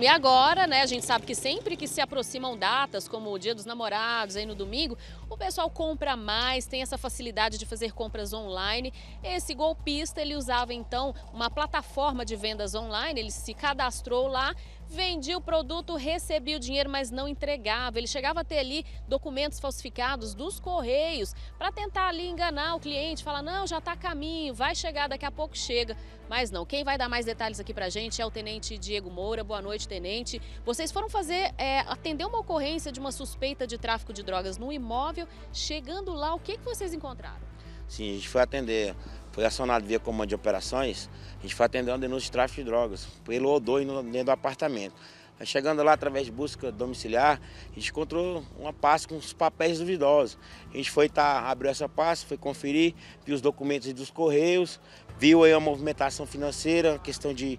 E agora, né, a gente sabe que sempre que se aproximam datas, como o Dia dos Namorados, aí no domingo, o pessoal compra mais, tem essa facilidade de fazer compras online. Esse golpista, ele usava então uma plataforma de vendas online, ele se cadastrou lá, vendia o produto, recebia o dinheiro, mas não entregava. Ele chegava a ter ali documentos falsificados dos correios para tentar ali enganar o cliente, falar: "Não, já está a caminho, vai chegar daqui a pouco chega". Mas não. Quem vai dar mais detalhes aqui pra gente é o tenente Diego Moura. Boa noite tenente, vocês foram fazer, é, atender uma ocorrência de uma suspeita de tráfico de drogas no imóvel. Chegando lá, o que, que vocês encontraram? Sim, a gente foi atender, foi acionado via comando de operações, a gente foi atender uma denúncia de tráfico de drogas, pelo odor dentro do apartamento. Chegando lá através de busca domiciliar, a gente encontrou uma pasta com os papéis duvidosos. A gente foi tá, essa pasta, foi conferir, viu os documentos dos correios, viu aí a movimentação financeira, questão de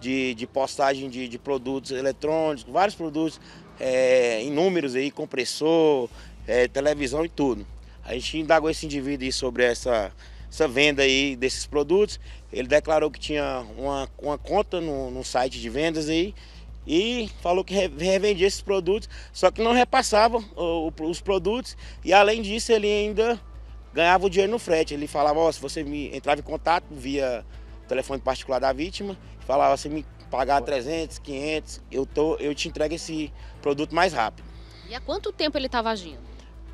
de, de postagem de, de, produtos eletrônicos, vários produtos é, inúmeros aí, compressor, é, televisão e tudo. A gente indagou esse indivíduo aí sobre essa, essa venda aí desses produtos. Ele declarou que tinha uma, uma conta no, no site de vendas aí e falou que revendia esses produtos, só que não repassava os produtos e além disso ele ainda ganhava o dinheiro no frete. Ele falava, ó, oh, se você me entrava em contato via telefone particular da vítima falava, se assim, me pagar 300, 500, eu, tô, eu te entrego esse produto mais rápido. E há quanto tempo ele estava agindo?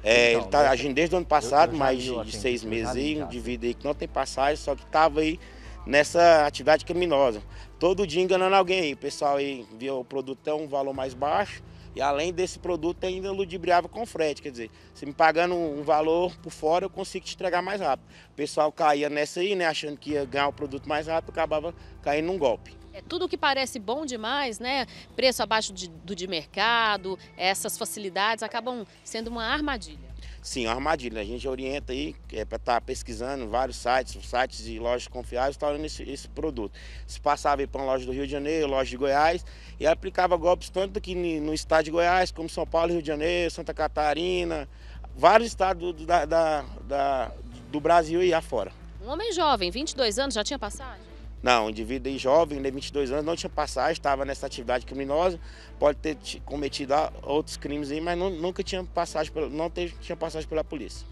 É, então, ele está agindo desde o ano passado, mais de, de seis meses aí, um indivíduo aí que não tem passagem, só que estava aí nessa atividade criminosa. Todo dia enganando alguém aí, o pessoal aí via o produto é um valor mais baixo, e além desse produto, ainda ludibriava com frete. Quer dizer, você me pagando um valor por fora, eu consigo te entregar mais rápido. O pessoal caía nessa aí, né? Achando que ia ganhar o produto mais rápido, acabava caindo num golpe. É tudo que parece bom demais, né? Preço abaixo de, do de mercado, essas facilidades acabam sendo uma armadilha. Sim, uma armadilha. A gente orienta aí é, para estar tá pesquisando vários sites, sites e lojas confiáveis, está olhando esse, esse, produto. Se passava para uma loja do Rio de Janeiro, loja de Goiás, e aplicava golpes tanto aqui no estado de Goiás, como São Paulo, Rio de Janeiro, Santa Catarina, vários estados do, da, da, da, do Brasil e afora. Um homem jovem, 22 anos, já tinha passagem? Não, o indivíduo jovem, de né, 22 anos, não tinha passagem, estava nessa atividade criminosa, pode ter cometido outros crimes aí, mas não, nunca tinha passagem, não tinha passagem pela polícia.